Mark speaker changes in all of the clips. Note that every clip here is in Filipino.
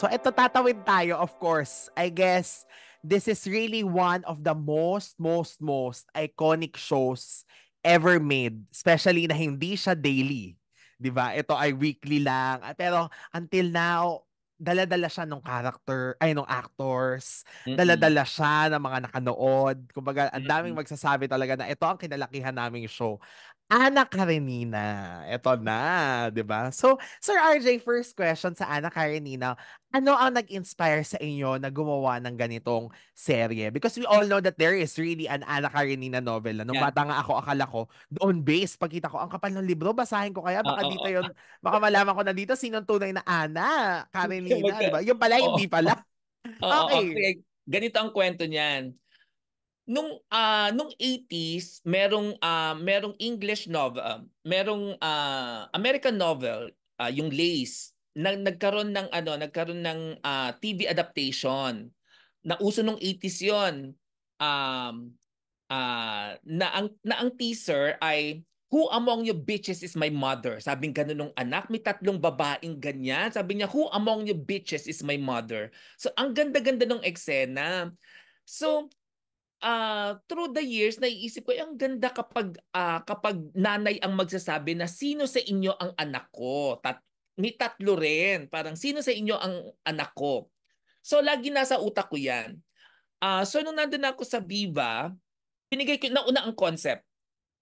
Speaker 1: So ito tatawid tayo of course. I guess this is really one of the most most most iconic shows ever made, especially na hindi siya daily. 'Di ba? Ito ay weekly lang. Ah, pero until now, dala-dala siya ng character, ay, ng actors. Mm-hmm. Dala-dala siya ng mga nakanood. Kumbaga, ang daming magsasabi talaga na ito ang kinalakihan naming show. Ana Karenina. Ito na, 'di ba? So, Sir RJ, first question sa Ana Karenina, ano ang nag-inspire sa inyo na gumawa ng ganitong serye? Because we all know that there is really an Ana Karenina novel. Na. Nung yeah. bata nga ako, akala ko, doon base, pagkita ko, ang kapal ng libro, basahin ko kaya, baka oh, dito yun, baka malaman ko na dito, sinong tunay na Ana Karenina, di ba? Yung pala, oh, hindi pala. Oh, okay. Oh, okay.
Speaker 2: Ganito ang kwento niyan nung uh, nung 80s merong uh, merong English novel, ah, merong uh, American novel, uh, yung Lace na nagkaroon ng ano, nagkaroon ng uh, TV adaptation. na uso nung 80s 'yon. Um uh, na ang na ang teaser ay Who among you bitches is my mother? Sabi ganun ng anak, may tatlong babaeng ganyan. Sabi niya, who among you bitches is my mother? So, ang ganda-ganda ng eksena. So, uh, through the years naiisip ko eh, ang ganda kapag uh, kapag nanay ang magsasabi na sino sa inyo ang anak ko. Tat may tatlo rin. Parang sino sa inyo ang anak ko? So lagi nasa utak ko 'yan. Uh, so nung nandun ako sa Viva, binigay ko nauna ang concept.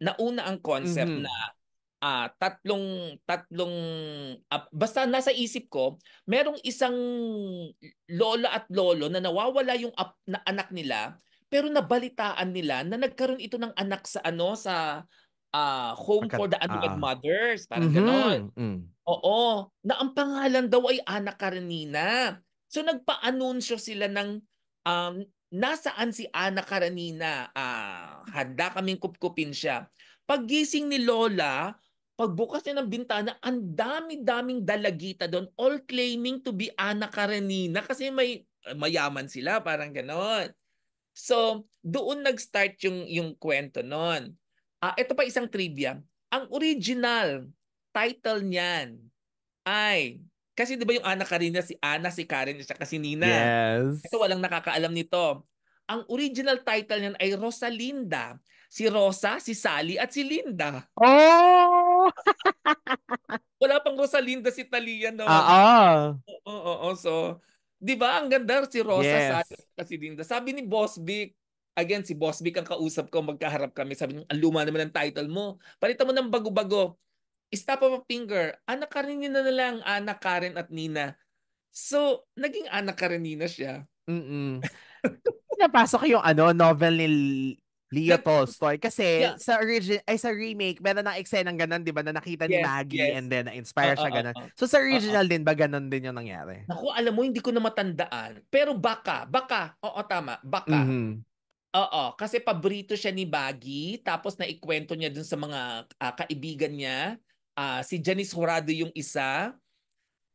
Speaker 2: Nauna ang concept mm-hmm. na uh, tatlong tatlong uh, basta nasa isip ko, merong isang lola at lolo na nawawala yung ap, na anak nila pero nabalitaan nila na nagkaroon ito ng anak sa ano sa uh, Home Pagkat, for the Unwed uh, ah. Mothers, parang mm-hmm, ganon. Mm. Oo, na ang pangalan daw ay Ana Karenina. So nagpa-anunsyo sila ng um, nasaan si Ana Karenina, uh, handa kaming kupkupin siya. Paggising ni Lola, pagbukas niya ng bintana, ang dami-daming dalagita doon, all claiming to be Ana Karenina kasi may mayaman sila, parang ganon. So, doon nag-start yung, yung kwento noon. Uh, ah, ito pa isang trivia. Ang original title niyan ay, kasi di ba yung Ana Karina, si Ana, si Karen, siya kasi Nina. Yes. Ito walang nakakaalam nito. Ang original title niyan ay Rosalinda. Si Rosa, si Sally, at si Linda.
Speaker 1: Oh!
Speaker 2: Wala pang Rosalinda si Talia, no? Oo. Oo, oo, so 'Di ba? Ang ganda si Rosa yes. sa kasi Dinda. Sabi ni Boss Vic, again si Boss Vic ang kausap ko, magkaharap kami. Sabi niya, ang luma naman ng title mo. Palitan mo ng bago-bago. Stop of a finger. Anak Ana Karenina na lang, anak Karen at Nina.
Speaker 1: So, naging anak Ana Nina siya. Mm. Napasok yung ano, novel ni Leo Tolstoy. Kasi yeah. sa origin ay sa remake, meron na eksenang ganun, 'di ba? Na nakita yes, ni Maggie yes. and then na-inspire uh, siya uh, ganun. Uh, uh, so sa uh-uh. original uh, uh. din ba ganun din 'yung nangyari? Naku,
Speaker 2: alam mo hindi ko na matandaan, pero baka, baka. Oo, tama, baka. Mm-hmm. Oo, kasi paborito siya ni Baggy, tapos na ikwento niya dun sa mga uh, kaibigan niya, uh, si Janice Horado yung isa.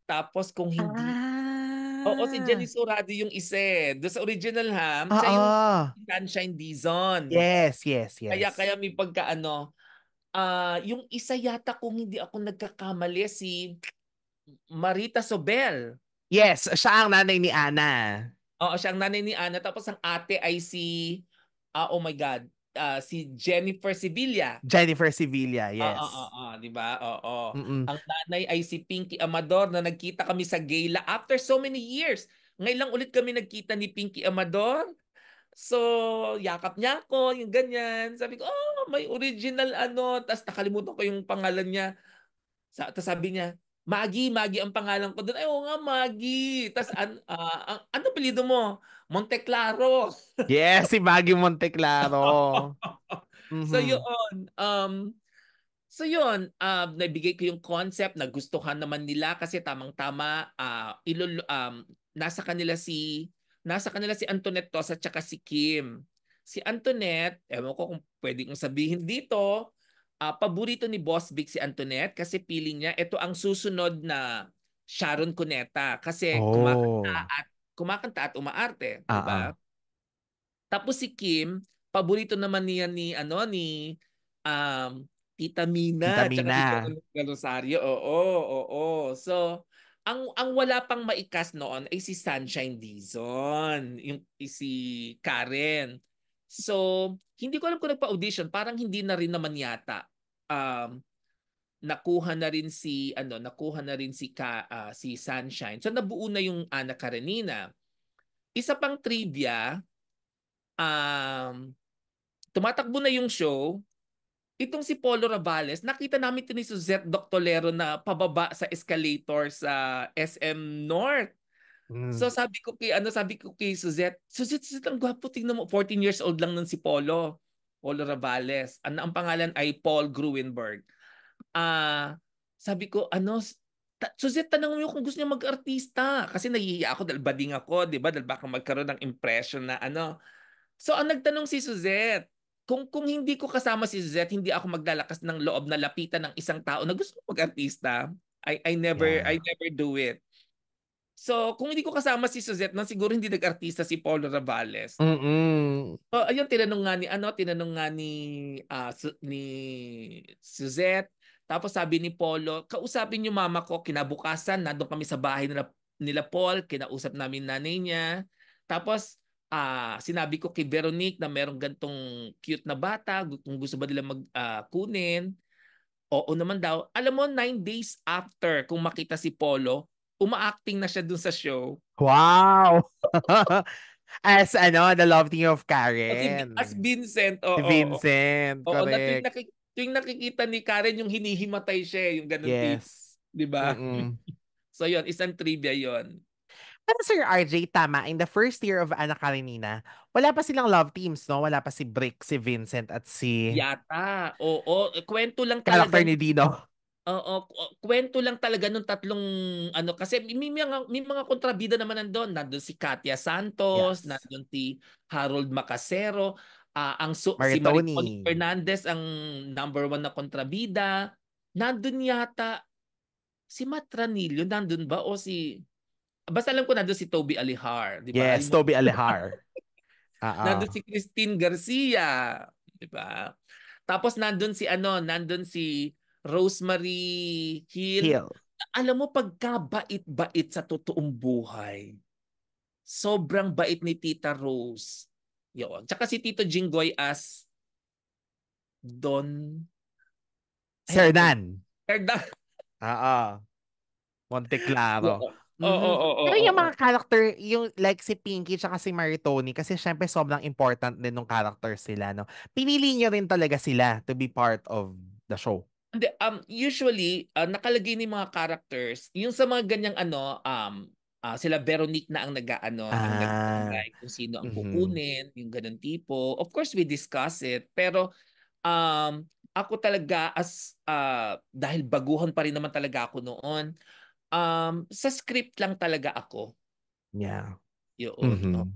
Speaker 2: Tapos kung hindi ah. Oo, si Jenny ah. Surado yung isa. Eh. Doon sa original ham, siya yung ah, ah. Sunshine Dizon.
Speaker 1: Yes, yes, yes. Kaya, kaya may
Speaker 2: pagkaano. Uh, yung isa yata kung hindi ako nagkakamali, si Marita Sobel.
Speaker 1: Yes, siya ang nanay ni Ana.
Speaker 2: Oo, siya ang nanay ni Ana. Tapos ang ate ay si, ah, oh my God, uh, si Jennifer Sevilla.
Speaker 1: Jennifer Sevilla, yes. Oo, oo,
Speaker 2: oo di ba? Oo. Oh, mm Ang nanay ay si Pinky Amador na nagkita kami sa gala after so many years. Ngayon lang ulit kami nagkita ni Pinky Amador. So, yakap niya ako, yung ganyan. Sabi ko, oh, may original ano. Tapos nakalimutan ko yung pangalan niya. Sa, tapos sabi niya, Magi, Magi ang pangalan ko doon. Ay, oo nga, Magi. Tapos, an, uh, ang, ano pilido mo? Monteclaro.
Speaker 1: yes, si Baguio Monteclaro. mm-hmm. So yun,
Speaker 2: um, So yun, um, nabigay ko yung concept, na gustuhan naman nila kasi tamang-tama uh, ilul- um, nasa kanila si nasa kanila si Antoinette Tosa at si Kim. Si Antoinette, ewan ko kung pwede kong sabihin dito, uh, paborito ni Boss Big si Antoinette kasi piling niya ito ang susunod na Sharon Cuneta kasi oh. kumakanta at kumakanta at umaarte, uh-huh. 'di ba? Ah, ah. Tapos si Kim, paborito naman niya ni ano ni um Tita Mina, Tita Mina. Tita Rosario. Oo, oo. So, ang ang wala pang maikas noon ay si Sunshine Dizon, yung si Karen. So, hindi ko alam kung nagpa-audition, parang hindi na rin naman yata um nakuha na rin si ano nakuha na rin si Ka, uh, si Sunshine. So nabuo na yung anak Karenina. Isa pang trivia um tumatakbo na yung show. Itong si Polo Ravales, nakita namin ito ni Suzette Doctolero na pababa sa escalator sa SM North. Mm. So sabi ko kay ano sabi ko kay Suzette, Suzette, Suzette ang gwapo tingnan mo, 14 years old lang nun si Polo. Polo Ravales. Ano ang pangalan ay Paul Gruenberg uh, sabi ko, ano, ta- Suzette, tanong mo kung gusto niya mag-artista. Kasi nahihiya ako dahil bading ako, di ba? Dahil baka magkaroon ng impression na ano. So, ang nagtanong si Suzette, kung kung hindi ko kasama si Suzette, hindi ako maglalakas ng loob na lapitan ng isang tao na gusto mag-artista. I I never yeah. I never do it. So, kung hindi ko kasama si Suzette, nang siguro hindi nag-artista si Paul Ravales. Mm. So, ayun tinanong nga ni ano, tinanong nga ni uh, su- ni Suzette tapos sabi ni Polo, kausapin yung mama ko kinabukasan, nandoon kami sa bahay nila, nila Paul, kinausap namin nanay niya. Tapos uh, sinabi ko kay Veronique na merong gantong cute na bata, kung gusto ba nila magkunin. Ah, uh, Oo naman daw. Alam mo, nine days after kung makita si Polo, umaacting na siya dun sa show.
Speaker 1: Wow! As ano, the love team of Karen.
Speaker 2: As Vincent, oo. Vincent, oo, correct. Oo, yung nakikita ni Karen, yung hinihimatay siya, eh, yung ganun yes. Di ba? Mm-hmm. so yun, isang trivia yon
Speaker 1: pero Sir RJ, tama, in the first year of Ana Karenina, wala pa silang love teams, no? Wala pa si Brick, si Vincent, at si...
Speaker 2: Yata, oo. Kwento lang talaga. Character ni Dino. Oo, kwento lang talaga nung tatlong ano kasi may, may mga may mga kontrabida naman nandoon. Nandoon si Katya Santos, yes. nandoon si Harold Macasero uh, ang so, Maritoni. si Mariton Fernandez ang number one na kontrabida. Nandun yata si Matranillo, nandun ba? O si... Basta alam ko nandun si Toby Alihar. Di ba? Yes, Toby
Speaker 1: Alihar. uh-huh. Nandun si
Speaker 2: Christine Garcia. Di ba? Tapos nandun si ano, nandun si Rosemary Hill. Hill. Alam mo, pagkabait-bait sa totoong buhay, sobrang bait ni Tita Rose yun. Tsaka si Tito Jinggoy as
Speaker 1: Don... Serdan. Serdan. Oo. Monteclaro. Oo. Oo, mm-hmm. oo, Pero yung mga character, yung like si Pinky tsaka si Maritoni, kasi syempre sobrang important din ng characters sila, no? Pinili niyo rin talaga sila to be part of the show.
Speaker 2: And, um, usually, uh, nakalagay ni mga characters, yung sa mga ganyang ano, um, uh, sila Veronique na ang nag-ano, ah. ang nag kung sino ang mm-hmm. kukunin, mm-hmm. yung ganun tipo. Of course, we discuss it, pero um, ako talaga as uh, dahil baguhan pa rin naman talaga ako noon, um, sa script lang talaga ako.
Speaker 1: Yeah. Yun. Mm-hmm. No?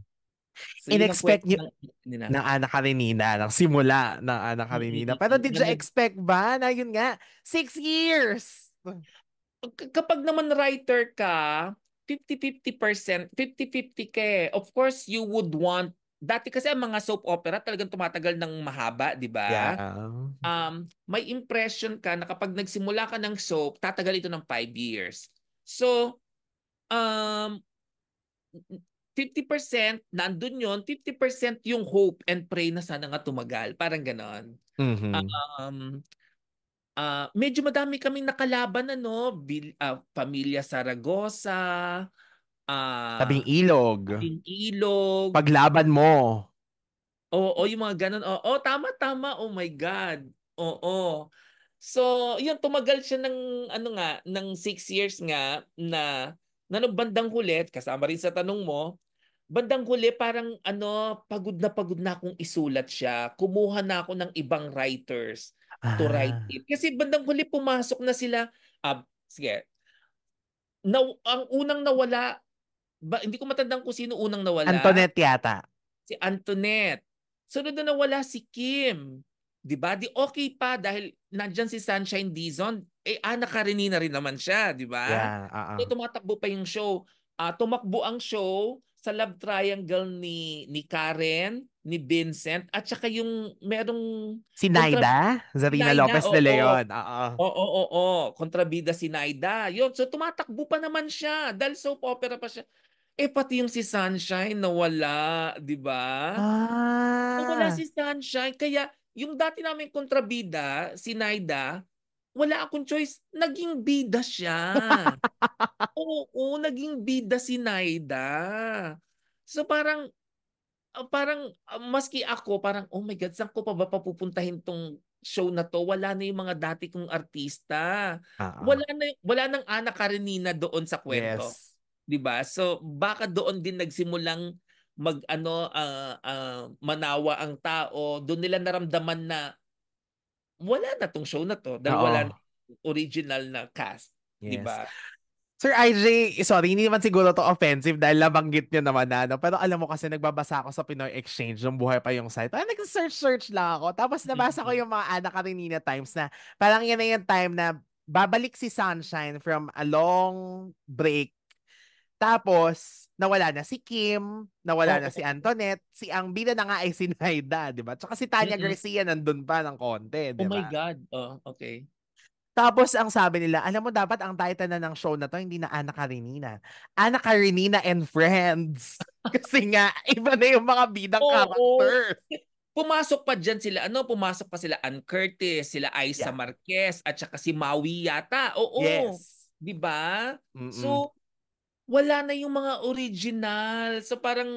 Speaker 2: So, In-expect nyo
Speaker 1: ng, ng Ana Karenina, ng simula ng Ana mm-hmm. Karenina. Mm-hmm. Pero did you expect ba na yun nga, six
Speaker 2: years? Kapag naman writer ka, 50-50%, 50-50 ka eh. Of course, you would want Dati kasi ang mga soap opera talagang tumatagal ng mahaba, di ba? Yeah. Um, may impression ka na kapag nagsimula ka ng soap, tatagal ito ng 5 years. So, um, 50% nandun yon 50% yung hope and pray na sana nga tumagal. Parang ganon. Mm-hmm. Um, uh, medyo madami kaming nakalaban ano, Bil, uh, pamilya Saragosa, uh, ah,
Speaker 1: tabing ilog. Tabing
Speaker 2: ilog.
Speaker 1: Paglaban mo.
Speaker 2: Oo, oh, oh, yung mga ganun. Oo, oh, oh, tama tama. Oh my god. Oo. Oh, oh. So, yun tumagal siya ng ano nga ng six years nga na nano bandang huli kasama rin sa tanong mo. Bandang huli parang ano pagod na pagod na akong isulat siya. Kumuha na ako ng ibang writers ah. to write it. Kasi bandang huli pumasok na sila. Uh, sige. Na, ang unang nawala, ba, hindi ko matandang kung sino unang nawala. Antoinette yata. Si Antoinette. Sunod na nawala si Kim. 'Di ba? Di okay pa dahil nandiyan si Sunshine Dizon. Eh Ana ah, Karenina rin naman siya, 'di ba? Yeah, uh-uh. So tumatakbo pa yung show. Uh, tumakbo ang show sa love triangle ni ni Karen, ni Vincent at saka yung merong si Naida kontra... Zarina Naida, Lopez oh, de Leon. Oo. Oo oo oo, oo. kontrabida si Naida. Yon, so tumatakbo pa naman siya dahil soap opera pa siya. Eh pati yung si Sunshine nawala, 'di ba?
Speaker 1: Ah. Nawala
Speaker 2: si Sunshine kaya yung dati namin kontrabida si Naida, wala akong choice, naging bida siya. oo, oo, naging bida si Naida. So parang Ah, parang ah, maski ako, parang oh my God, saan ko pa ba papupuntahin tong show na to? Wala na yung mga dati kong artista. Uh-huh. Wala na wala nang anak Karenina doon sa kwento. Yes. 'Di ba? So baka doon din nagsimulang mag ano uh, uh, manawa ang tao, doon nila naramdaman na wala na tong show na to dahil Uh-oh. wala na original na cast. Yes. Diba?
Speaker 1: Sir IJ, sorry, hindi naman siguro to offensive dahil labanggit nyo naman na, no? pero alam mo kasi nagbabasa ako sa Pinoy Exchange nung buhay pa yung site. Parang nag-search-search lang ako. Tapos nabasa ko yung mga Ana Karenina Times na parang yan na yung time na babalik si Sunshine from a long break. Tapos, nawala na si Kim, nawala oh. na si Antoinette, si ang bida na nga ay si Naida, di ba? Tsaka si Tanya Mm-mm. Garcia nandun pa ng konti, di ba? Oh my God. Oh, okay. Tapos ang sabi nila, alam mo dapat ang title na ng show na to hindi na Ana Karenina. Ana Karenina and Friends. Kasi nga iba na yung mga bidang oh, characters.
Speaker 2: Pumasok pa diyan sila, ano, pumasok pa sila Ann Curtis, sila Isa yeah. Marquez at saka si Maui yata. Oo. Yes. 'Di ba? So wala na yung mga original. So parang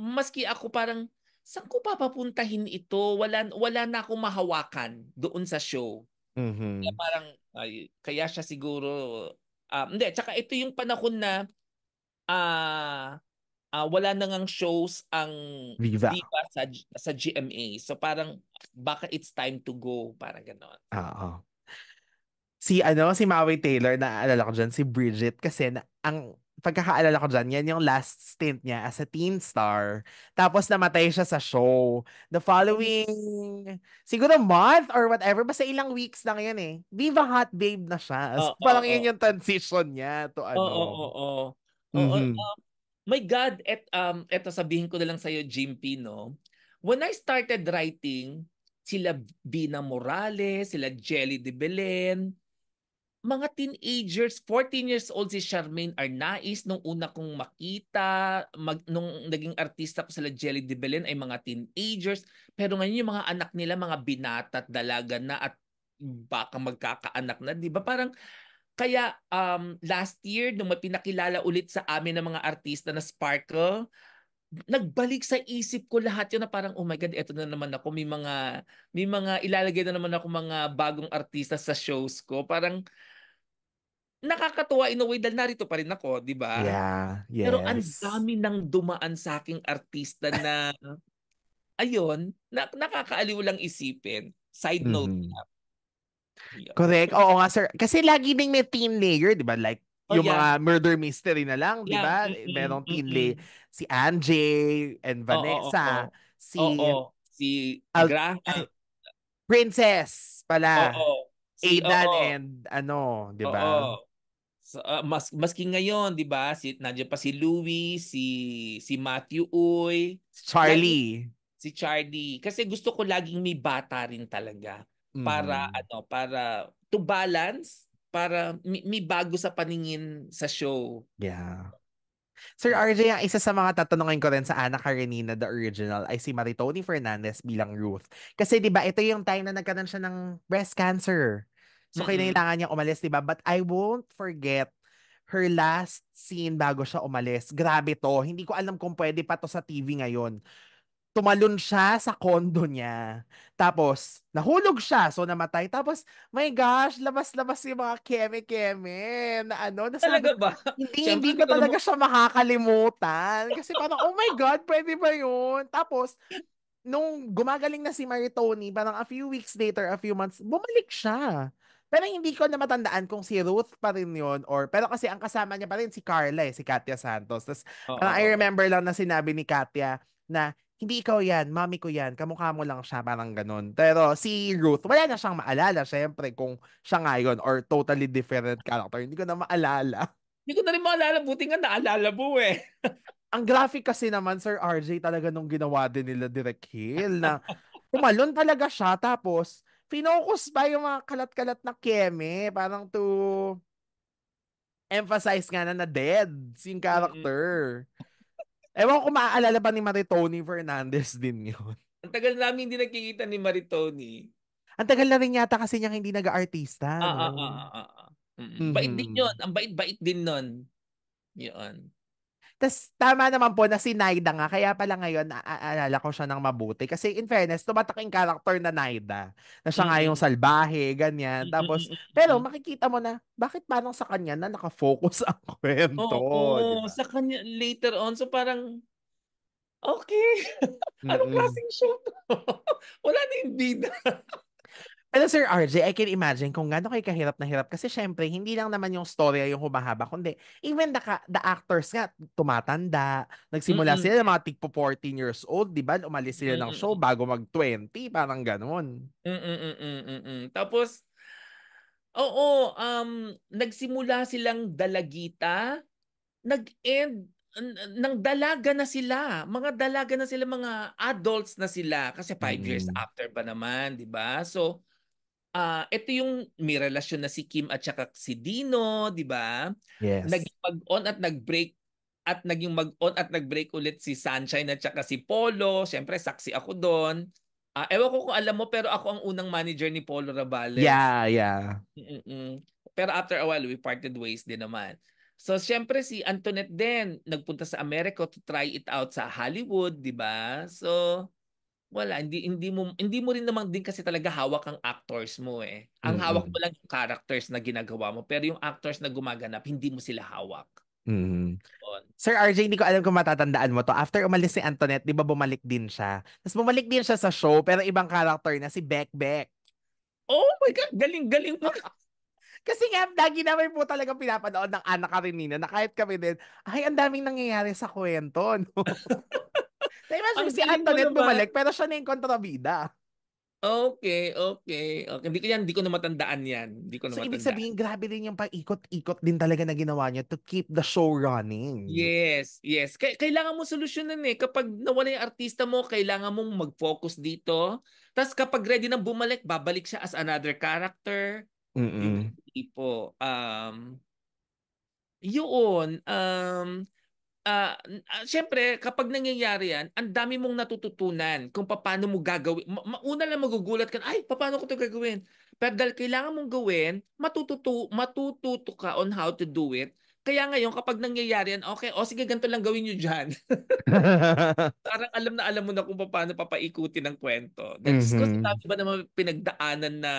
Speaker 2: maski ako parang saan ko papapuntahin ito? Wala, wala na akong mahawakan doon sa show. Mm-hmm. Kaya parang, ay, kaya siya siguro, uh, hindi, tsaka ito yung panahon na uh, uh, wala na ngang shows ang Viva, Viva sa, sa GMA. So parang, baka it's time to go, parang ganoon.
Speaker 1: Oo. Si ano, si Maui Taylor, naalala ko dyan, si Bridget, kasi na, ang pagkakaalala ko dyan, yan yung last stint niya as a teen star. Tapos namatay siya sa show. The following, siguro month or whatever, basta ilang weeks lang yun eh. Viva Hot Babe na siya. So, oh, parang oh, yun oh.
Speaker 2: yung transition niya to ano. Oo, oh, oo, oh, oo. Oh. Mm-hmm. Oh, oh. My God, et, um, eto sabihin ko na lang sa'yo, Jim P, no? When I started writing, sila Bina Morales, sila Jelly de Belen, mga teenagers, 14 years old si Charmaine Arnaiz, nung una kong makita, mag, nung naging artista ko sila Jelly de Belen ay mga teenagers. Pero ngayon yung mga anak nila, mga binata at dalaga na at baka magkakaanak na, di ba? Parang kaya um, last year, nung mapinakilala ulit sa amin ng mga artista na Sparkle, nagbalik sa isip ko lahat yun na parang oh my god eto na naman ako may mga may mga ilalagay na naman ako mga bagong artista sa shows ko parang nakakatuwa in a way dahil narito pa rin ako, di ba? Yeah, yes. Pero ang dami nang dumaan sa aking artista na, ayun, na, nakakaaliw lang isipin. Side note mm. mm
Speaker 1: Yeah. Correct. Oo nga, sir. Kasi lagi ding may teen layer, di ba? Like, oh, yung yeah. mga murder mystery na lang, di ba? Yeah. Mm-hmm. Merong teen mm-hmm. Si Angie and Vanessa. Oh, oh, oh. Si... Oh, oh.
Speaker 2: Si Al- Graham.
Speaker 1: Princess pala. Oo. Oh, oh. Si, Aidan oh, oh. and ano, di ba? Oh, oh
Speaker 2: uh, mas maski ngayon, 'di ba? Si nandiyan pa si Louis, si si Matthew Uy, si Charlie. Lagi, si Charlie. Kasi gusto ko laging may bata rin talaga para mm. ano, para to balance, para may, may bago sa paningin sa show.
Speaker 1: Yeah. Sir RJ, ang isa sa mga tatanungin ko rin sa Ana Karenina, the original, ay si Maritoni Fernandez bilang Ruth. Kasi 'di ba ito yung time na nagkaroon siya ng breast cancer. So, mm-hmm. kailangan niya umalis, di ba? But I won't forget her last scene bago siya umalis. Grabe to. Hindi ko alam kung pwede pa to sa TV ngayon. Tumalon siya sa kondo niya. Tapos, nahulog siya. So, namatay. Tapos, my gosh, labas-labas yung mga keme-keme. Na ano, nasabi, talaga ba? Hindi, hindi ko talaga siya makakalimutan. Kasi parang, oh my God, pwede ba yun? Tapos, nung gumagaling na si Maritoni, parang a few weeks later, a few months, bumalik siya. Pero hindi ko na matandaan kung si Ruth pa rin yun or, pero kasi ang kasama niya pa rin si Carla eh, si Katya Santos. Tapos parang I remember lang na sinabi ni Katya na hindi ikaw yan, mami ko yan, kamukha mo lang siya, parang ganun. Pero si Ruth, wala na siyang maalala, syempre, kung siya ngayon or totally different character. Hindi ko na maalala. Hindi ko na rin maalala, buti nga naalala mo eh. Ang graphic kasi naman, Sir RJ, talaga nung ginawa din nila direct hill na kumalon talaga siya, tapos pinocus ba yung mga kalat-kalat na keme? Parang to emphasize nga na na dead si character. Mm-hmm. Ewan ko maaalala ba ni Maritoni Fernandez din yun.
Speaker 2: Ang tagal namin hindi nakikita ni Maritoni.
Speaker 1: Ang tagal na rin yata kasi niya hindi nag artista ah, ah, no? ah,
Speaker 2: ah, ah, ah. Mm-hmm. Bait din mm-hmm. yun. Ang bait-bait din nun. Yun.
Speaker 1: Tapos tama naman po na si Naida nga. Kaya pala ngayon, naaalala ko siya ng mabuti. Kasi in fairness, tumatak yung character na Naida. Na siya nga yung salbahe, ganyan. Tapos, pero makikita mo na, bakit parang sa kanya na nakafocus ang kwento? Oo, oh, oh, sa
Speaker 2: kanya later on. So parang,
Speaker 1: okay. Anong klaseng show to? Wala na yung bida. Pero Sir RJ, I can imagine kung gaano kayo kahirap na hirap kasi syempre hindi lang naman yung storya yung humahaba kundi even the, the actors nga tumatanda, nagsimula mm-hmm. sila mga tigpo 14 years old, 'di ba? Umalis sila mm-hmm. ng show bago mag 20, parang ganoon.
Speaker 2: Mm-mm-mm-mm-mm. Tapos Oo, um nagsimula silang dalagita, nag-end nang dalaga na sila. Mga dalaga na sila, mga adults na sila kasi 5 mm years after ba naman, 'di ba? So uh, ito yung may relasyon na si Kim at saka si Dino, di ba? Yes. Naging mag-on at nag-break at naging mag-on at nag-break ulit si Sunshine at saka si Polo. Siyempre, saksi ako doon. Uh, ewan ko kung alam mo, pero ako ang unang manager ni Polo Rabales. Yeah, yeah. Mm-mm. Pero after a while, we parted ways din naman. So, siyempre, si Antoinette din, nagpunta sa Amerika to try it out sa Hollywood, di ba? So, wala hindi hindi mo hindi mo rin naman din kasi talaga hawak ang actors mo eh. Ang mm-hmm. hawak mo lang yung characters na ginagawa mo pero yung actors na gumaganap hindi mo sila hawak.
Speaker 1: Mm-hmm. Sir RJ, hindi ko alam kung matatandaan mo to. After umalis si Antoinette, 'di ba bumalik din siya? Tapos bumalik din siya sa show pero ibang character na si Beck Beck. Oh my god, galing-galing mo. Kasi nga, lagi na namin po talaga pinapanood ng anak ka rin Nina na kahit kami din, ay, ang daming nangyayari sa kwento. No? Imagine si Antoinette bumalik, pero siya na yung kontrabida.
Speaker 2: Okay, okay. okay. Hindi ko yan, hindi ko na matandaan yan. Hindi ko na so, matandaan. ibig sabihin,
Speaker 1: grabe din yung paikot-ikot din talaga na ginawa niya to keep the show running.
Speaker 2: Yes, yes. K- kailangan mo solusyonan eh. Kapag nawala yung artista mo, kailangan mong mag-focus dito. Tapos kapag ready na bumalik, babalik siya as another character. Mm-mm. Tipo, um, yun, um, uh, syempre kapag nangyayari yan, ang dami mong natututunan kung paano mo gagawin. mauna lang magugulat ka, ay, paano ko to gagawin? Pero dahil kailangan mong gawin, matututo, matututo ka on how to do it. Kaya ngayon, kapag nangyayari yan, okay, o oh, sige, ganito lang gawin niyo diyan Parang alam na alam mo na kung paano papaikutin ang kwento. That's mm-hmm. kasi dami ba naman pinagdaanan na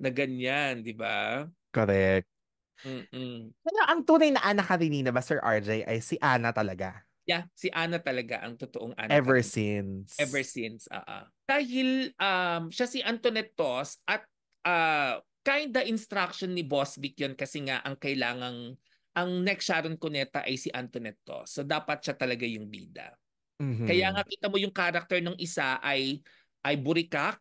Speaker 2: na ganyan, di ba? Correct. mm
Speaker 1: Pero ang tunay na Ana Karenina ba, Sir RJ, ay si Ana talaga?
Speaker 2: Yeah, si Ana talaga ang totoong Ana. Ever
Speaker 1: Karenina. since. Ever
Speaker 2: since, aa. Uh-uh. Ah. Dahil um, siya si Antoinette Toss at uh, ah, kind kinda instruction ni Boss Vic yun kasi nga ang kailangang ang next Sharon Cuneta ay si Antoinette Toss. So dapat siya talaga yung bida. Mm-hmm. Kaya nga kita mo yung character ng isa ay ay burikak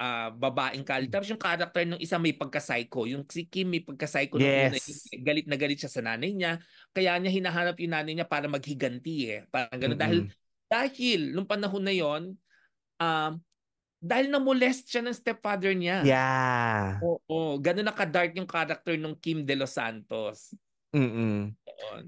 Speaker 2: uh, babaeng kali. Hmm. Tapos yung character ng isa may pagka-psycho. Yung si Kim may pagka-psycho. Yes. Yung, galit na galit siya sa nanay niya. Kaya niya hinahanap yung nanay niya para maghiganti eh. Parang gano'n. Mm-hmm. Dahil, dahil nung panahon na yon um, dahil na-molest siya ng stepfather niya. Yeah. Oo. oo. Ganun na ka-dark yung character ng Kim De Los Santos.
Speaker 1: Mm-mm. Doon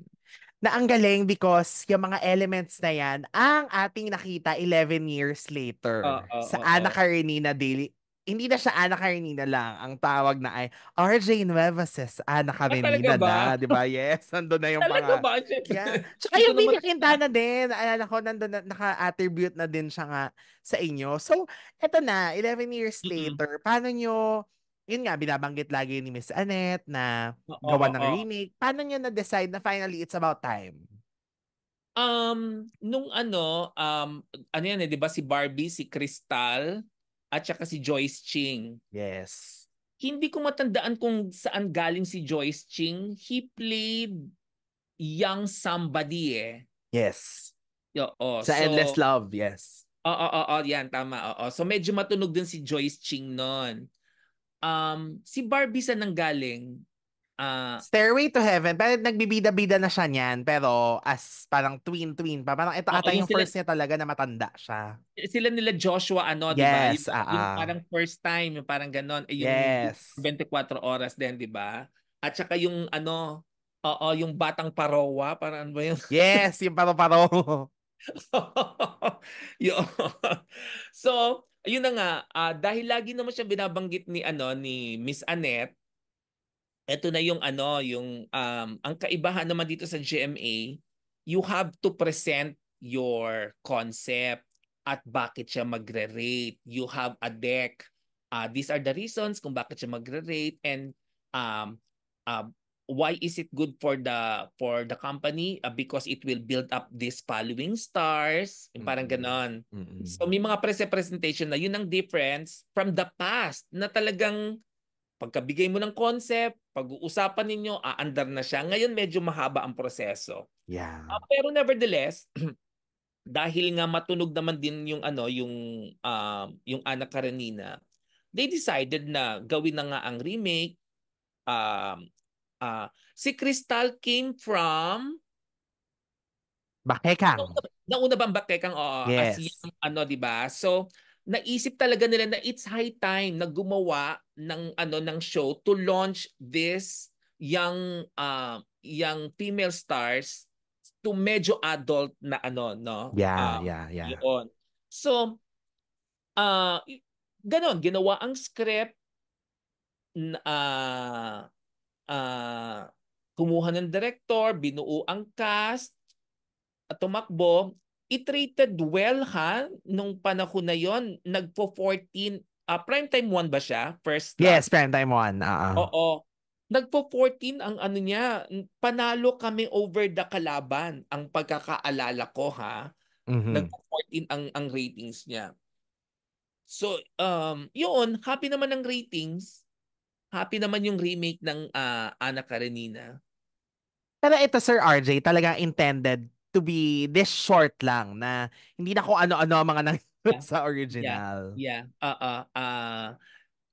Speaker 1: na ang galing because yung mga elements na yan ang ating nakita 11 years later uh, uh, sa uh, uh, Ana Karenina Daily hindi na siya Ana Karenina lang. Ang tawag na ay RJ Nuevas' Ana ah, Karenina ah, na. Di ba? Yes, nandun na yung talaga mga... Ba? Yeah. Tsaka yung Vicky Quintana din. Ayan ko, nandun na, naka-attribute na din siya nga sa inyo. So, eto na, 11 years later, mm-hmm. paano nyo yun nga, binabanggit lagi ni Miss Annette na oh, gawa ng oh. remake. Paano niya na-decide na finally it's about time?
Speaker 2: Um, nung ano, um, ano yan eh, di ba si Barbie, si Crystal, at saka si Joyce Ching. Yes. Hindi ko matandaan kung saan galing si Joyce Ching. He played young somebody eh.
Speaker 1: Yes. Oo. Sa so, Endless Love, yes.
Speaker 2: Oo, oo, oo, yan, tama. Oo. So medyo matunog din si Joyce Ching noon um, si Barbie sa nang galing? Uh,
Speaker 1: Stairway to Heaven. Pero nagbibida-bida na siya niyan. Pero as parang twin-twin pa. Parang ito ata oh, yung sila, first niya talaga na matanda siya.
Speaker 2: Sila nila Joshua, ano, yes, di ba? Yung, uh-uh. parang first time, yung parang ganon. Eh, yung yes. 24 oras din, di ba? At saka yung ano, oo, yung batang parowa. Parang ano ba yun? Yes,
Speaker 1: yung paro-paro.
Speaker 2: so, Ayun na nga, uh, dahil lagi naman siya binabanggit ni ano ni Miss Annette, eto na yung ano, yung um, ang kaibahan naman dito sa GMA, you have to present your concept at bakit siya magre-rate. You have a deck. Uh, these are the reasons kung bakit siya magre-rate and um, uh, why is it good for the for the company uh, because it will build up these following stars mm-hmm. parang ganon mm-hmm. so may mga pre presentation na yun ang difference from the past na talagang pagkabigay mo ng concept pag-uusapan ninyo aandar na siya ngayon medyo mahaba ang proseso yeah uh, pero nevertheless dahil nga matunog naman din yung ano yung uh, yung anak Karenina they decided na gawin na nga ang remake um, Ah, si Crystal came from
Speaker 1: Bakekang. Nauna,
Speaker 2: nauna bang Bakekang? Oo, yes. as yung, ano, 'di ba? So, naisip talaga nila na it's high time na gumawa ng ano ng show to launch this young uh, young female stars to medyo adult na ano no yeah um, yeah yeah yun. so uh ah, ganon ginawa ang script uh, uh, kumuha ng director, binuo ang cast, at tumakbo. It rated well ha, nung panahon na yon nagpo-14, uh, ah, primetime 1 ba siya? First time?
Speaker 1: Yes, primetime 1. Uh-huh.
Speaker 2: Oo. Nagpo-14 ang ano niya, panalo kami over the kalaban, ang pagkakaalala ko ha. Mm-hmm. Nagpo-14 ang, ang ratings niya. So, um, yun, happy naman ang ratings happy naman yung remake ng uh, ah, Anna Karenina.
Speaker 1: Pero ito Sir RJ, talaga intended to be this short lang na hindi na kung ano-ano mga nang yeah. sa original.
Speaker 2: Yeah. Yeah. Uh, ah, uh, uh,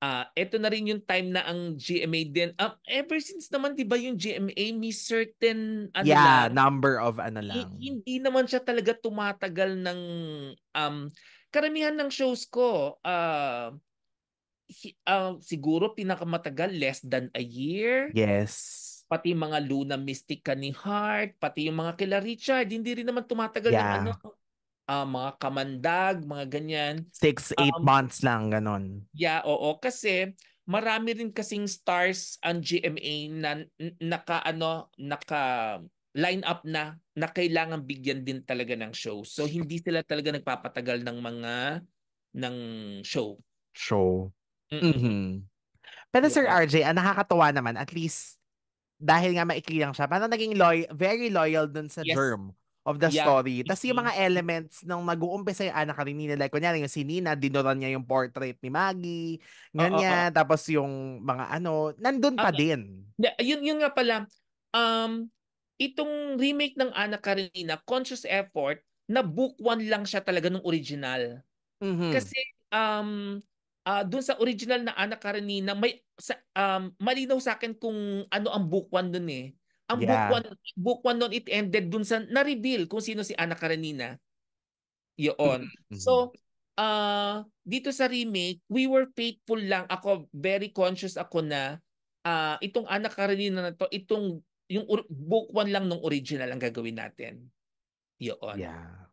Speaker 2: uh, ito na rin yung time na ang GMA din. Uh, ever since naman 'di ba yung GMA may certain ano yeah, lang,
Speaker 1: number of ano lang.
Speaker 2: Eh, hindi naman siya talaga tumatagal ng um karamihan ng shows ko uh uh, siguro pinakamatagal less than a year.
Speaker 1: Yes.
Speaker 2: Pati mga Luna Mystica ni Heart, pati yung mga kila Richard, hindi rin naman tumatagal yeah. ng ano. Uh, mga kamandag, mga ganyan. Six, eight um, months
Speaker 1: lang, ganon.
Speaker 2: Yeah, oo. Kasi marami rin kasing stars ang GMA na naka ano, naka line up na na kailangan bigyan din talaga ng show. So hindi sila talaga nagpapatagal ng mga ng show.
Speaker 1: Show. Mm-hmm. Pero yeah. Sir RJ, ang nakakatuwa naman, at least dahil nga maikli lang siya, parang naging loy- very loyal dun sa yes. germ of the yeah. story. Tapos yung mga elements nung nag-uumpisa yung Ana Karenina, like kunyari yung si Nina, dinoran niya yung portrait ni Maggie, ganyan, oh, oh, oh. tapos yung mga ano, nandun pa okay. Ah, din.
Speaker 2: Yeah, yun, yun nga pala, um, itong remake ng Ana Karenina, conscious effort, na book one lang siya talaga nung original. Mm-hmm. Kasi, um, uh, ah, doon sa original na anak Karenina, may sa, um, malinaw sa akin kung ano ang book 1 doon eh. Ang yeah. book 1 book 1 noon it ended doon sa na-reveal kung sino si anak Karenina. Yun. Mm-hmm. so, uh, dito sa remake, we were faithful lang. Ako, very conscious ako na uh, itong anak Karenina na to, itong yung book 1 lang ng original ang gagawin natin. Yun. Yeah.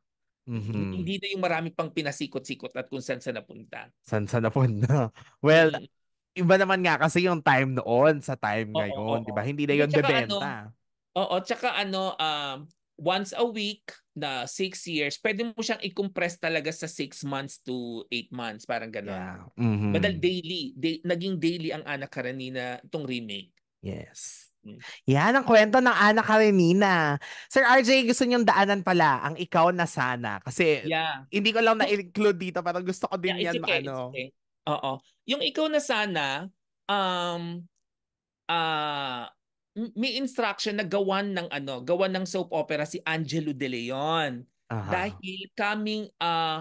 Speaker 1: Mm-hmm. Hindi
Speaker 2: na yung marami pang pinasikot-sikot at kung saan sa napunta.
Speaker 1: Saan sa napunta. Well, mm. iba naman nga kasi yung time noon sa time ngayon, oh, di ba? Hindi na yun ano, bebenta.
Speaker 2: Ano, oo, tsaka ano, um, once a week na 6 years, pwede mo siyang i-compress talaga sa 6 months to 8 months, parang gano'n. Yeah.
Speaker 1: Mm-hmm. Badal
Speaker 2: daily, day, naging daily ang anak Karenina itong remake.
Speaker 1: Yes. Mm. Yan ang kwento ng Ana Karenina. Sir RJ, gusto niyong daanan pala ang ikaw na sana. Kasi yeah. hindi ko lang na-include dito. Parang gusto ko din yeah, yan. Okay, ano.
Speaker 2: okay. Oo. Yung ikaw na sana, um, uh, may instruction na gawan ng ano, gawan ng soap opera si Angelo De Leon. uh Dahil coming uh, ah,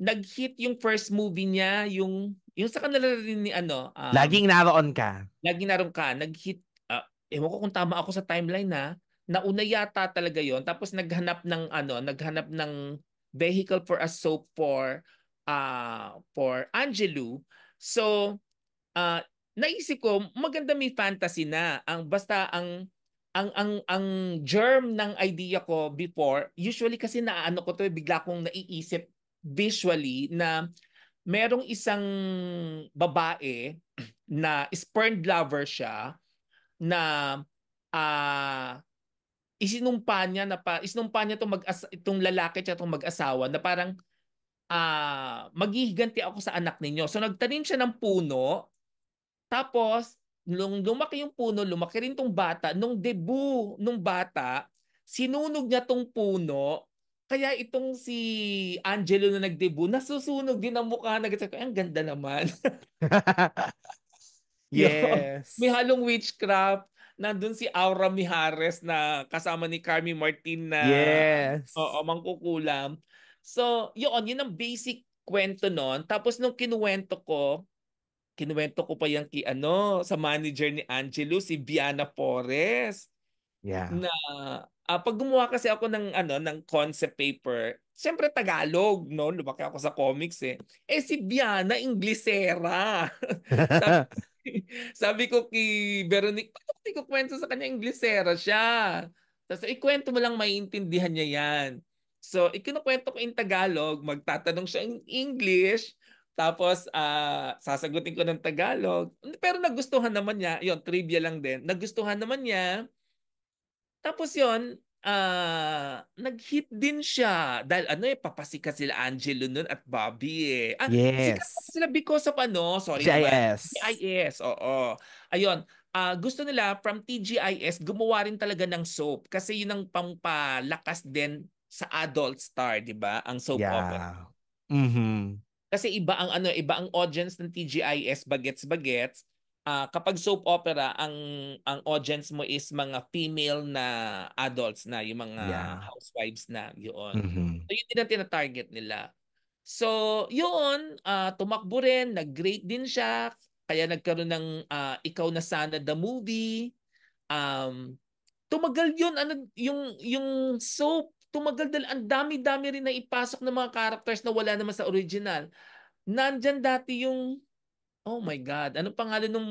Speaker 2: nag-hit yung first movie niya, yung yung sa kanila rin ni ano. Um, laging
Speaker 1: naroon ka.
Speaker 2: Laging naroon ka. Nag-hit ewan ko kung tama ako sa timeline na nauna yata talaga yon tapos naghanap ng ano naghanap ng vehicle for a soap for uh, for Angelou so uh, naisip ko maganda may fantasy na ang basta ang ang ang ang germ ng idea ko before usually kasi naano ko to eh, bigla kong naiisip visually na merong isang babae na spurned lover siya na uh, isinumpa niya na pa, isinumpa niya itong, mag itong lalaki at itong mag-asawa na parang uh, maghihiganti ako sa anak ninyo. So nagtanim siya ng puno, tapos nung lumaki yung puno, lumaki rin tong bata. Nung debut nung bata, sinunog niya tong puno, kaya itong si Angelo na nagdebut, nasusunog din ang mukha. Nag- ang ganda naman. Yes. Yun. May halong witchcraft. Nandun si Aura Mihares na kasama ni Carmi Martin na yes. oo, mangkukulam. So, yun, yun ang basic kwento noon. Tapos nung kinuwento ko, kinuwento ko pa yung ki, ano, sa manager ni Angelo, si Viana Forres. Yeah. Na uh, pag gumawa kasi ako ng ano ng concept paper, siyempre Tagalog, no? Lumaki ako sa comics eh. Eh si Biana Inglesera. sabi ko kay Veronique, paano ko kwento sa kanya, Inglesera siya. Tapos, ikwento eh, mo lang, maiintindihan niya yan. So, ikinukwento ko in Tagalog, magtatanong siya in English, tapos uh, sasagutin ko ng Tagalog. Pero nagustuhan naman niya, yon trivia lang din, nagustuhan naman niya. Tapos yon uh, nag-hit din siya. Dahil ano eh, papasikat sila Angelo nun at Bobby eh. Ah, yes. Sikat sila because of ano, sorry. GIS. GIS, oo. Ayun, uh, gusto nila from TGIS gumawa rin talaga ng soap kasi yun ang pampalakas din sa adult star, 'di ba? Ang soap yeah. opera.
Speaker 1: Mhm.
Speaker 2: Kasi iba ang ano, iba ang audience ng TGIS bagets bagets uh, kapag soap opera ang ang audience mo is mga female na adults na yung mga yeah. housewives na yun. Mm-hmm. So yun din ang tina-target nila. So yun, uh, tumakbo rin, nag-great din siya, kaya nagkaroon ng uh, Ikaw na sana the movie. Um tumagal yun ano yung yung soap tumagal dahil ang dami-dami rin na ipasok ng mga characters na wala naman sa original. Nandyan dati yung Oh my God. Ano pangalan nung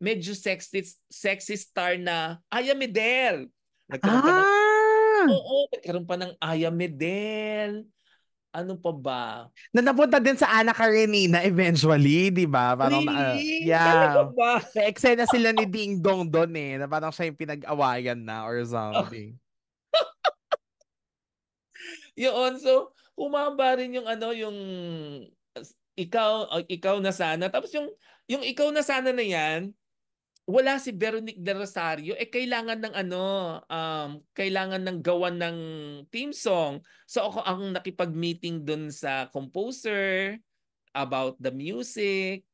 Speaker 2: medyo sexy, sexy star na Aya Medel? Nagkaroon ah! ng, oo, nagkaroon pa ng Aya Medel. Ano pa ba?
Speaker 1: Na napunta din sa Ana Karenina eventually, di ba? Parang, ah, really? Uh, yeah. Talaga ba? May eksena sila ni Ding Dong doon eh, na parang siya yung pinag-awayan na or something.
Speaker 2: Yun, so, humaba rin yung ano, yung ikaw, ah, ikaw na sana. Tapos yung, yung ikaw na sana na yan, wala si Veronique De Rosario, eh kailangan ng ano, um, kailangan ng gawan ng team song. So ako ang nakipag-meeting dun sa composer about the music.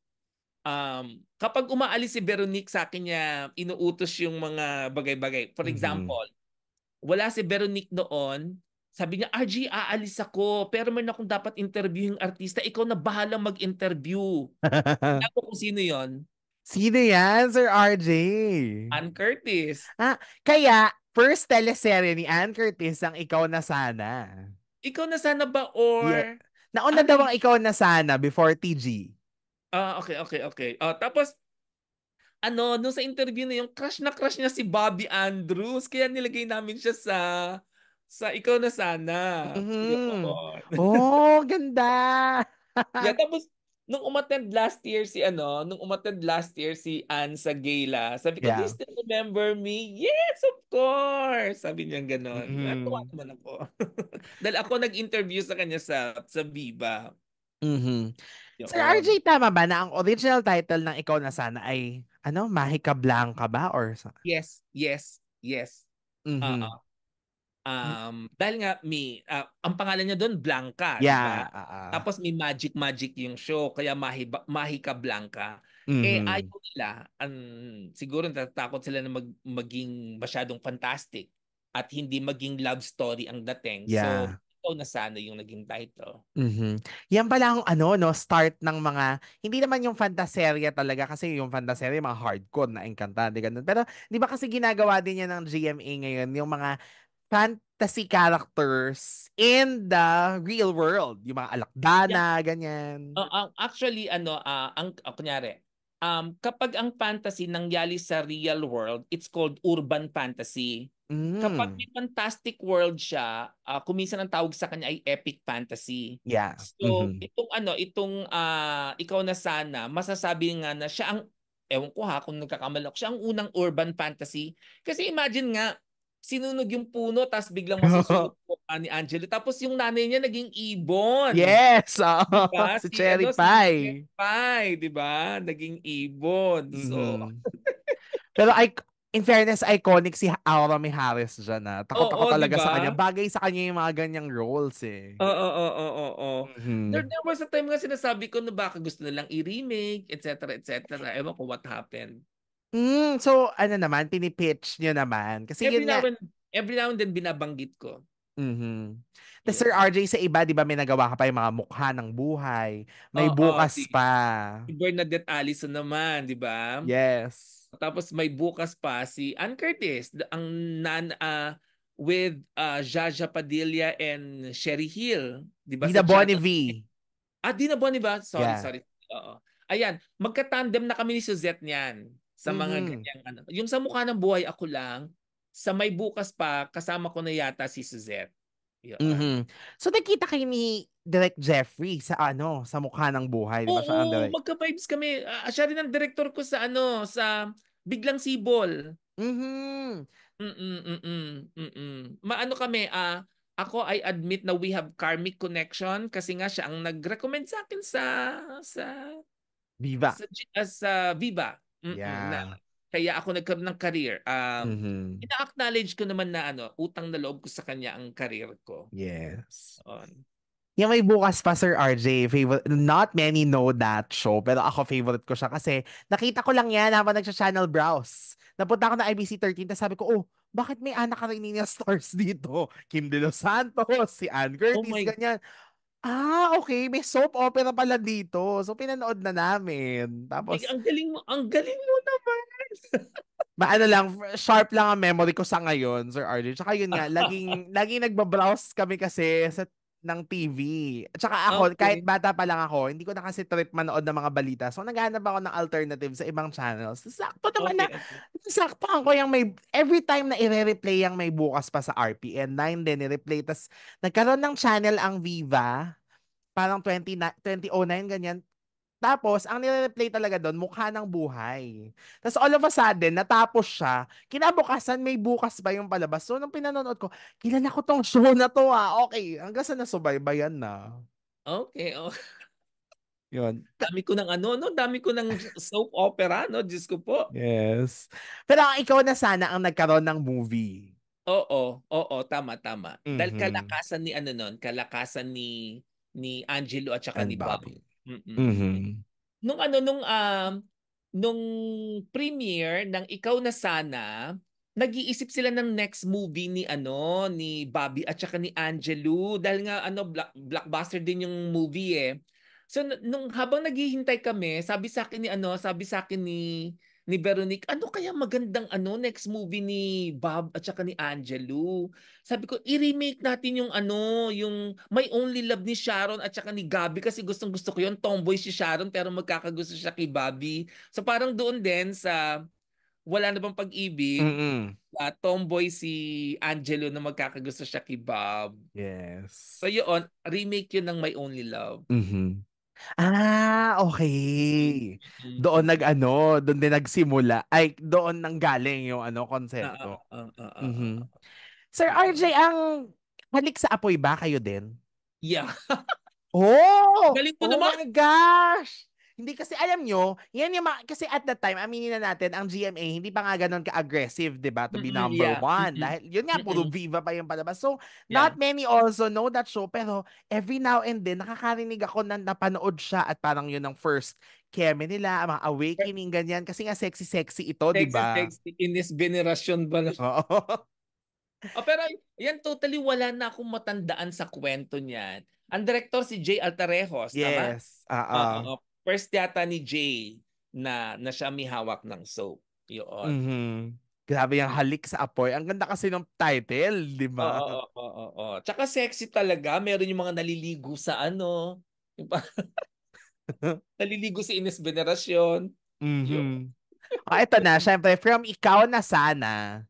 Speaker 2: Um, kapag umaalis si Veronique sa akin niya, inuutos yung mga bagay-bagay. For mm-hmm. example, mm-hmm. wala si Veronique noon, sabi niya, RG, ah, aalis ako, pero meron akong dapat interviewing artista. Ikaw na bahala
Speaker 1: mag-interview. Alam ko kung sino yon Sino yan, Sir RJ? Ann Curtis. Ah, kaya, first teleserye ni Ann Curtis ang Ikaw na Sana.
Speaker 2: Ikaw na Sana ba or... Yeah.
Speaker 1: Nauna ano daw ang Ikaw na Sana before TG.
Speaker 2: Ah, uh, okay, okay, okay. Uh, tapos, ano, nung sa interview na yung crush na crush niya si Bobby Andrews, kaya nilagay namin siya sa sa ikaw na sana. Mm-hmm.
Speaker 1: oh, ganda. yeah, tapos
Speaker 2: nung umattend last year si ano, nung umattend last year si Ann sa gala, sabi ko, yeah. do you still remember me? Yes, of course! Sabi niya gano'n. Mm-hmm. Natuwa naman ako. Dahil ako nag-interview sa kanya sa, sa Viva.
Speaker 1: Mm-hmm. Yung, Sir RJ, tama ba na ang original title ng Ikaw na Sana ay ano, Mahika Blanca ba? or
Speaker 2: Yes, yes, yes. Mm-hmm. Uh-uh. Hmm. Um, dahil nga may uh, ang pangalan niya doon Blanca, yeah, diba? uh, Tapos may magic magic yung show kaya mahi Mahika Blanca. Eh, mm-hmm. Eh ayaw nila, ang siguro natatakot sila na mag, maging masyadong fantastic at hindi maging love story ang dating. Yeah. So ito na sana yung naging title.
Speaker 1: Mm-hmm. Yan pala ang ano, no, start ng mga, hindi naman yung fantaserya talaga kasi yung fantaserya, mga hardcore na encantado, ganun. Pero di ba kasi ginagawa din yan ng GMA ngayon, yung mga fantasy characters in the real world. Yung mga alakdana, yeah. ganyan.
Speaker 2: Uh, actually, ano, uh, ang, uh, kunyari, um, kapag ang fantasy nangyali sa real world, it's called urban fantasy.
Speaker 1: Mm. Kapag may
Speaker 2: fantastic world siya, uh, kuminsan ang tawag sa kanya ay epic fantasy.
Speaker 1: Yeah. So, mm-hmm.
Speaker 2: itong ano, itong uh, ikaw na sana, masasabi nga na siya ang, ewan ko ha kung nagkakamala siya ang unang urban fantasy. Kasi imagine nga, sinunog yung puno tapos biglang masusunog po ni Angelo. Tapos yung nanay niya naging ibon. Yes!
Speaker 1: Uh, diba? si, si Cherry ano, Pie. Si Cherry Pie, di ba? Naging ibon. So. Mm-hmm. Pero I, in fairness, iconic si Aura May Harris dyan ha. Ah. Takot ako talaga diba? sa kanya. Bagay sa kanya yung mga ganyang roles eh.
Speaker 2: Oo, oo, oo, oo. Mm-hmm. There, there was a time nga sinasabi ko na baka gusto nilang i-remake, etc., etc. Ewan ko what happened.
Speaker 1: Mm, so ano naman, pinipitch niyo naman. Kasi every, yun now and,
Speaker 2: every now and then binabanggit ko.
Speaker 1: Mhm. hmm yeah. Sir RJ, sa iba, di ba may nagawa ka pa yung mga mukha ng buhay. May oh, bukas oh, si, pa. Si
Speaker 2: Bernadette Allison naman, di ba? Yes. Tapos may bukas pa si Ann Curtis, ang nan, uh, with uh, Jaja Padilla and Sherry Hill. Di ba? Dina
Speaker 1: Bonnevie.
Speaker 2: Ah, Dina Bonnevie ba? Sorry, yeah. sorry. Oo. Ayan, magka-tandem na kami ni Suzette niyan sa mga mm ganyang ano. Yung sa mukha ng buhay ako lang, sa may bukas pa kasama ko na yata si Suzette.
Speaker 1: Yeah. Mm-hmm. So nakita
Speaker 2: kayo ni
Speaker 1: Direct Jeffrey sa ano, sa mukha ng buhay, di ba? Oo, direct...
Speaker 2: magka-vibes kami. Uh, siya rin ang director ko sa ano, sa Biglang Sibol. Mhm. Mm-mm. Maano kami ah uh, ako I admit na we have karmic connection kasi nga siya ang nag-recommend sa akin sa sa Viva. Sa, uh, sa Viva yeah. kaya ako nagkaroon ng career. Um, mm-hmm. Ina-acknowledge ko naman na ano, utang na loob ko sa kanya ang career ko. Yes. On.
Speaker 1: Yung may bukas pa, Sir RJ, favorite, not many know that show, pero ako favorite ko siya kasi nakita ko lang yan habang nagsha-channel browse. Napunta ako na IBC 13, tapos sabi ko, oh, bakit may anak ka rin niya stars dito? Kim De Los Santos, si Ann Curtis, oh my... ganyan. Ah, okay. May soap opera pala dito. So, pinanood na namin. Tapos... Ay, ang
Speaker 2: galing mo. Ang galing mo naman.
Speaker 1: Maano lang, sharp lang ang memory ko sa ngayon, Sir Arjen. Tsaka yun nga, laging, laging nagbabrowse kami kasi sa ng TV. At saka ako, okay. kahit bata pa lang ako, hindi ko na kasi trip manood ng mga balita. So, naghahanap ako ng alternative sa ibang channels. Sakto naman okay. na, sakto ako yung may, every time na i-replay yung may bukas pa sa RPN 9 din, i-replay. Tapos, nagkaroon ng channel ang Viva, parang 20, 2009, ganyan. Tapos, ang nire talaga doon, mukha ng buhay. Tapos all of a sudden, natapos siya. Kinabukasan, may bukas pa yung palabas. So, nung pinanonood ko, kilala ko tong show na to ah. Okay, hanggang sa nasubaybayan na.
Speaker 2: Okay, oh. Yun. Dami ko ng ano, no? Dami ko ng soap opera, no? Diyos ko po.
Speaker 1: Yes. Pero ikaw na sana ang nagkaroon ng movie.
Speaker 2: Oo, oo, tama, tama. Mm-hmm. Dahil kalakasan ni ano nun, kalakasan ni ni Angelo at saka And ni Bobby. Bobby.
Speaker 1: Mm-hmm.
Speaker 2: Nung ano nung um uh, nung premiere ng Ikaw na Sana, nag-iisip sila ng next movie ni ano ni Bobby at saka ni Angelou dahil nga ano block, blockbuster din yung movie eh. So nung habang naghihintay kami, sabi sa akin ni ano, sabi sa akin ni ni Veronique, ano kaya magandang ano next movie ni Bob at saka ni Angelo? Sabi ko, i-remake natin yung ano, yung My Only Love ni Sharon at saka ni Gabby kasi gustong gusto ko yun. Tomboy si Sharon pero magkakagusto siya kay Bobby. So parang doon din sa wala na bang pag-ibig, mm-hmm. uh, tomboy si Angelo na magkakagusto siya kay Bob. Yes. So yun, remake yun ng My Only Love.
Speaker 1: Mm-hmm. Ah, okay. Doon mm. nag-ano, doon din nagsimula. Ay, doon nang galing yung ano, konsepto. Uh, ah, uh, ah, uh, ah, mm-hmm. Sir RJ, ang halik sa apoy ba kayo din? Yeah. oh! Galing ko oh naman. my gosh! Hindi kasi, alam nyo, yan yung, ma- kasi at that time, aminin na natin, ang GMA, hindi pa nga ganun ka-aggressive, di ba, to be number yeah. one. Dahil, yun nga, puro mm-hmm. Viva pa yung palabas. So, yeah. not many also know that show, pero every now and then, nakakarinig ako na napanood siya at parang yun ang first keme nila, mga awakening, ganyan. Kasi nga sexy-sexy ito, di ba? Sexy-sexy in this generation ba na? Oo.
Speaker 2: oh, pero yan totally wala na akong matandaan sa kwento niyan. Ang director si Jay Altarejos, yes. tama? Yes. Uh-uh. Uh, first yata ni Jay na na siya may hawak ng soap. Yun. Mm-hmm.
Speaker 1: Grabe yung halik sa apoy. Ang ganda kasi ng title, di ba? Oo,
Speaker 2: oo, oo, oo. Tsaka sexy talaga. Meron yung mga naliligo
Speaker 1: sa ano.
Speaker 2: naliligo si Ines Veneracion.
Speaker 1: Mm-hmm. oh, ah, ito na. Siyempre, from ikaw na sana,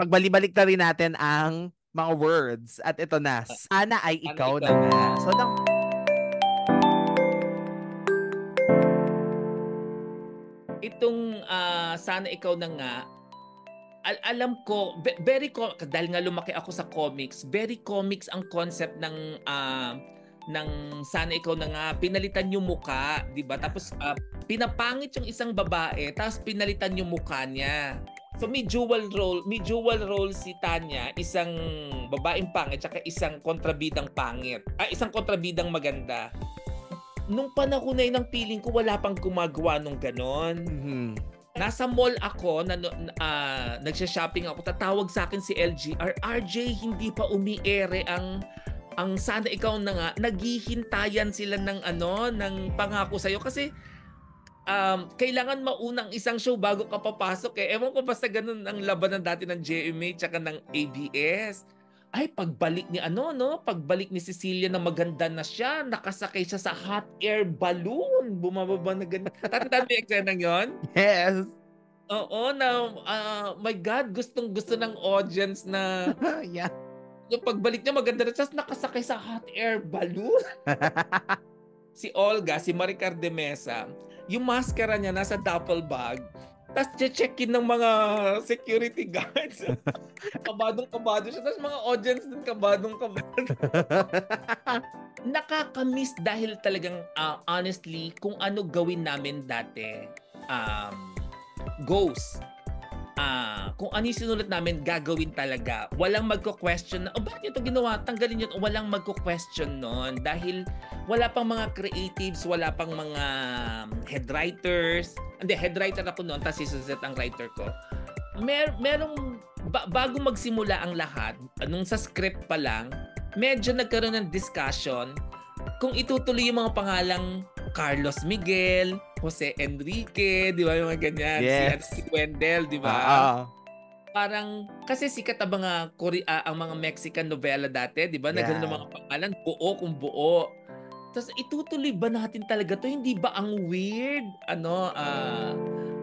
Speaker 1: pagbalibalik na rin natin ang mga words. At ito na, ah. sana ay ikaw, ikaw. na nga. So, nang...
Speaker 2: itong uh, sana ikaw na nga al- alam ko very dahil nga lumaki ako sa comics very comics ang concept ng uh, ng sana ikaw na nga pinalitan yung muka 'di ba tapos uh, pinapangit yung isang babae tapos pinalitan yung muka niya So may dual role, may dual role si Tanya, isang babaeng pangit at isang kontrabidang pangit. Ay isang kontrabidang maganda nung panahon na yun ang feeling ko wala pang gumagawa nung ganon. Mm-hmm. Nasa mall ako, na, uh, nagsha-shopping ako, tatawag sa akin si LGR, RJ, hindi pa umiere ang ang sana ikaw na nga, naghihintayan sila ng ano, ng pangako sa iyo Kasi um, kailangan maunang isang show bago ka papasok eh. Ewan ko basta ganun ang laban ng dati ng JMA tsaka ng ABS ay pagbalik ni ano no, pagbalik ni Cecilia na maganda na siya, nakasakay siya sa hot air balloon, bumababa na ganun. Tatandaan mo yung eksena yon? Yes. Oo, na uh, my god, gustong gusto ng audience na yeah. yung pagbalik niya maganda na siya, nakasakay sa hot air balloon. si Olga, si Maricar de Mesa, yung maskara niya nasa duffel bag, tapos checkin ng mga security guards. kabadong-kabado siya. Tapos mga audience din kabadong-kabado. Nakakamiss dahil talagang uh, honestly, kung ano gawin namin dati, um, ghosts uh, kung ano yung sinulat namin, gagawin talaga. Walang magko-question na, oh, bakit nyo ito ginawa? Tanggalin nyo ito. Walang magko-question nun. Dahil wala pang mga creatives, wala pang mga um, head writers. Hindi, head writer ako noon, tapos si Suzette ang writer ko. Mer merong, ba- bago magsimula ang lahat, nung sa script pa lang, medyo nagkaroon ng discussion kung itutuloy yung mga pangalang Carlos Miguel, Jose Enrique, di ba yung mga ganyan, yes. si, si Wendell, di ba? Uh-huh. Parang, kasi sikat ang mga, Korea, ah, ang mga Mexican novela dati, di ba? Na yeah. ng mga pangalan, buo kung buo. Tapos itutuloy ba natin talaga to? Hindi ba ang weird? Ano, ah... Uh,